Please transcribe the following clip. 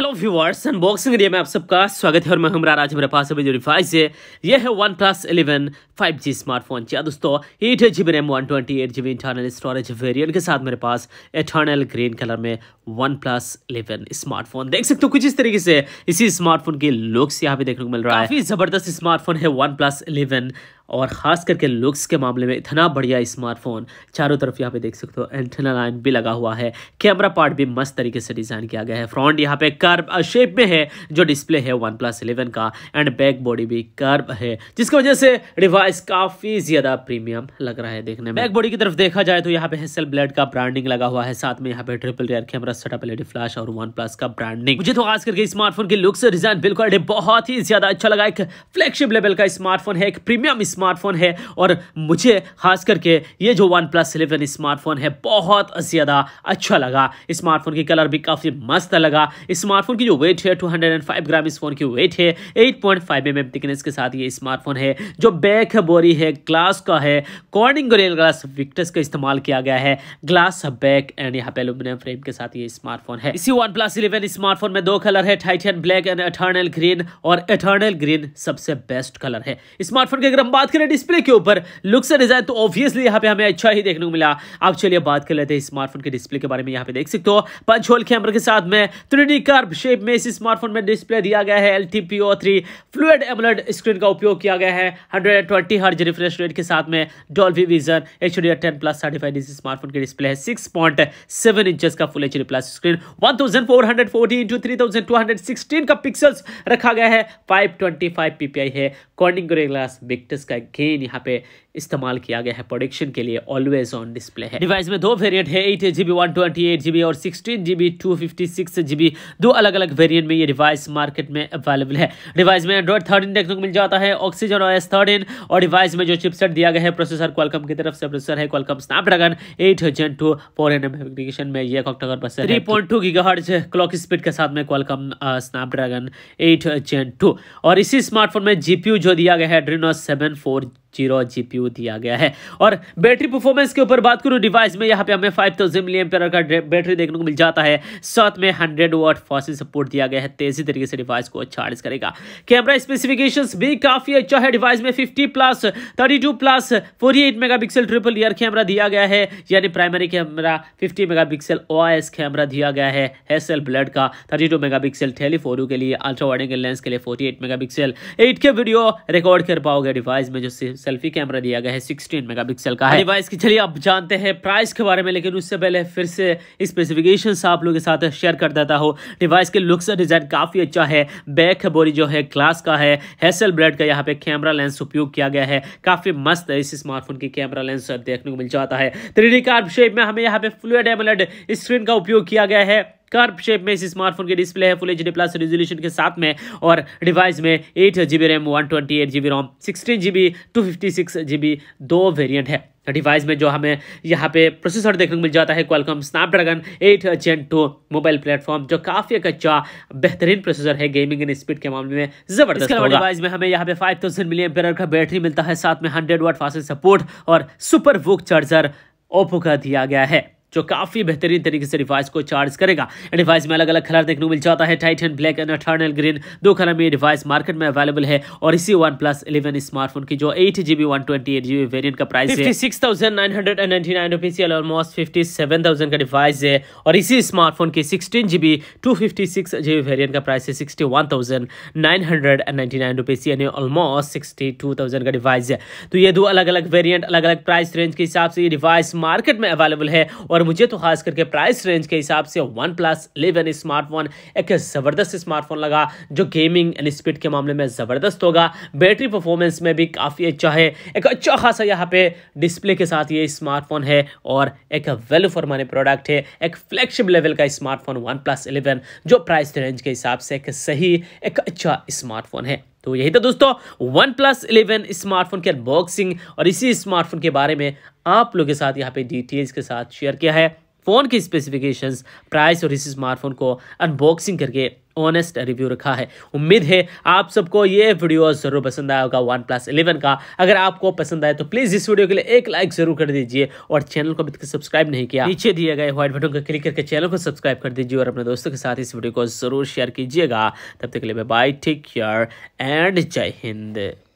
hello viewers unboxing area में आप सबका स्वागत है और मैं हमारा राज मेरे पास अभी जो रिफाइज से ये है OnePlus eleven five G smartphone हाँ, चाहिए दोस्तों eight G B RAM one twenty eight G B internal storage variant के साथ मेरे पास एटर्नल ग्रीन कलर में वन प्लस इलेवन स्मार्टफोन देख सकते हो कुछ इस तरीके से इसी स्मार्टफोन के लुक्स यहाँ पे देखने को मिल रहा है काफी जबरदस्त स्मार्टफोन है वन प्लस इलेवन और ख़ास करके लुक्स के मामले में इतना बढ़िया स्मार्टफोन चारों तरफ यहाँ पे देख सकते हो एंटेना लाइन भी लगा हुआ है कैमरा पार्ट भी मस्त तरीके से डिज़ाइन किया गया है फ्रंट यहाँ पे कर्व शेप uh, में है जो डिस्प्ले है वन प्लस इलेवन का एंड बैक बॉडी भी कर्व है जिसकी वजह से डिवाइस काफ़ी ज़्यादा प्रीमियम लग रहा है देखने में बैक बॉडी की तरफ देखा जाए तो यहाँ पे हेसल ब्लेड का ब्रांडिंग लगा हुआ है साथ में यहाँ पे ट्रिपल रेयर कैमरा सटा एलईडी फ्लैश और वन प्लस का ब्रांडिंग मुझे तो खास करके स्मार्टफोन की लुक्स डिज़ाइन बिल्कुल बहुत ही ज़्यादा अच्छा लगा एक फ्लैगशिप लेवल का स्मार्टफोन है एक प्रीमियम स्मार्टफोन है और मुझे खास करके ये जो वन प्लस इलेवन स्मार्टफोन है बहुत ज़्यादा अच्छा लगा स्मार्टफोन की कलर भी काफ़ी मस्त लगा स्मार्टफोन की जो वेट है 205 ग्राम इस फोन की वेट है एट पॉइंट mm थिकनेस के साथ ये स्मार्टफोन है जो बैक बोरी है ग्लास का है कॉर्निंग गोरेल ग्लास विक्टस का इस्तेमाल किया गया है ग्लास बैक एंड यहाँ पे एलुमिनियम फ्रेम के साथ ये स्मार्टफोन है इसी वन प्लस इलेवन स्मार्टफोन में दो कलर है Titan black and eternal green और एटर्नल ग्रीन सबसे बेस्ट कलर है स्मार्टफोन की अगर हम बात बात करें डिस्प्ले के ऊपर लुक से डिजाइन तो ऑब्वियसली यहाँ पे हमें अच्छा ही देखने को मिला अब चलिए बात कर लेते हैं स्मार्टफोन के डिस्प्ले के बारे में यहाँ पे देख सकते हो पंच होल कैमरा के साथ में थ्री कर्व शेप में इस स्मार्टफोन में डिस्प्ले दिया गया है L T P O three fluid AMOLED screen का उपयोग किया गया है hundred and twenty hertz refresh rate के साथ में Dolby vision H D ten plus thirty five inch smartphone के डिस्प्ले है सिक्स पॉइंट सेवन इंचज का full H D plus screen one thousand four hundred forty into three thousand two hundred sixteen का pixels रखा गया है five twenty five PPI है cornering glass Victus का again यहाँ पे इस्तेमाल किया गया है प्रोडिक्शन के लिए ऑलवेज ऑन डिस्प्ले है डिवाइस में दो वेरियंट है eight GB one twenty eight GB और sixteen GB two fifty six GB दो अलग अलग वेरियंट में ये डिवाइस मार्केट में अवेलेबल है डिवाइस में एंड्रॉइड थर्टीन देखने को मिल जाता है ऑक्सीजन और एस थर्टीन और डिवाइस में जो चिपसेट दिया गया है प्रोसेसर क्वालकम की तरफ से प्रोसेसर है Qualcomm Snapdragon eight gen two four N application में यह octa core processor three point two giga clock speed के साथ में Qualcomm Snapdragon eight gen two और इसी स्मार्टफोन में जीपीयू जो दिया गया है Adreno seven four zero GPU दिया गया है और बैटरी परफॉर्मेंस के ऊपर बात करूँ डिवाइस में यहाँ पे हमें फाइव थाउजेंड मिली एम्पेयर का बैटरी देखने को मिल जाता है साथ में हंड्रेड वाट फॉसिल सपोर्ट दिया गया है तेजी तरीके से डिवाइस को चार्ज अच्छा करेगा कैमरा स्पेसिफिकेशंस भी काफ़ी अच्छा है डिवाइस में fifty plus thirty plus forty eight megapixel triple rear camera दिया गया है यानी primary camera fifty megapixel camera दिया गया है एस एल ब्लड का थर्टी टू मेगा पिक्सल के लिए अल्ट्रा वाइड लेंस के लिए forty eight megapixel eight के वीडियो रिकॉर्ड कर पाओगे डिवाइस में जो सेल्फी कैमरा दिया गया है मेगा पिक्सल का है डिवाइस की चलिए अब जानते हैं प्राइस के बारे में लेकिन उससे पहले फिर से स्पेसिफिकेशन आप लोगों के साथ शेयर कर देता हूँ डिवाइस के लुक्स डिजाइन काफ़ी अच्छा है बैक बोरी जो है ग्लास का है हेसल ब्रेड का यहाँ पे कैमरा लेंस उपयोग किया गया है काफ़ी मस्त है इस स्मार्टफोन की कैमरा लेंस देखने को मिल जाता है थ्री कार्ड शेप में हमें यहाँ पे फ्लूड एमलेट स्क्रीन का उपयोग किया गया है कार्प शेप में इस स्मार्टफोन की डिस्प्ले है फुल एच प्लस रेजोल्यूशन के साथ में और डिवाइस में eight G RAM one twenty eight G ROM sixteen G B two fifty six G B दो वेरियंट है डिवाइस तो में जो हमें यहाँ पे प्रोसेसर देखने को मिल जाता है Qualcomm Snapdragon eight gen two mobile platform जो काफी एक अच्छा बेहतरीन प्रोसेसर है गेमिंग एंड स्पीड के मामले में जबरदस्त होगा डिवाइस में हमें यहाँ पे फाइव थाउजेंड मिलियन का बैटरी मिलता है साथ में हंड्रेड वाट फास्ट सपोर्ट और सुपर वुक चार्जर ओप्पो का दिया गया है जो काफ़ी बेहतरीन तरीके से डिवाइस को चार्ज करेगा डिवाइस में अलग अलग कलर देखने को मिल जाता है Titan black and eternal green दो कलर में डिवाइस मार्केट में अवेलेबल है और इसी वन प्लस इलेवन स्मार्टफोन की जो eight GB one twenty eight GB variant का price six thousand nine and almost fifty seven thousand का डिवाइस है और इसी स्मार्टफोन की sixteen GB two fifty six GB variant का प्राइस है sixty one thousand nine hundred and nine rupees यानी almost sixty two thousand का device है तो ये दो अलग अलग वेरियंट अलग अलग प्राइस रेंज के हिसाब से ये डिवाइस मार्केट में अवेलेबल है और और मुझे तो खास करके प्राइस रेंज के हिसाब से वन प्लस इलेवन स्मार्टफोन एक ज़बरदस्त स्मार्टफोन लगा जो गेमिंग एंड स्पीड के मामले में ज़बरदस्त होगा बैटरी परफॉर्मेंस में भी काफ़ी अच्छा है एक अच्छा खासा यहाँ पे डिस्प्ले के साथ ये स्मार्टफोन है और एक वेल फॉर मनी प्रोडक्ट है एक फ्लैगशिप लेवल का स्मार्टफोन वन प्लस इलेवन जो प्राइस रेंज के हिसाब से एक सही एक अच्छा स्मार्टफोन है तो यही था दोस्तों वन प्लस इलेवन स्मार्टफोन की अनबॉक्सिंग और इसी स्मार्टफोन के बारे में आप लोगों के साथ यहाँ पे डिटेल्स के साथ शेयर किया है फ़ोन की स्पेसिफिकेशंस प्राइस और इस स्मार्टफोन को अनबॉक्सिंग करके ऑनेस्ट रिव्यू रखा है उम्मीद है आप सबको ये वीडियो ज़रूर पसंद आया होगा वन प्लस इलेवन का अगर आपको पसंद आए तो प्लीज़ इस वीडियो के लिए एक लाइक ज़रूर कर दीजिए और चैनल को अभी तक सब्सक्राइब नहीं किया नीचे दिए गए व्हाइट बटन को क्लिक करके चैनल को सब्सक्राइब कर दीजिए और अपने दोस्तों के साथ इस वीडियो को ज़रूर शेयर कीजिएगा तब तक के लिए बाय टेक केयर एंड जय हिंद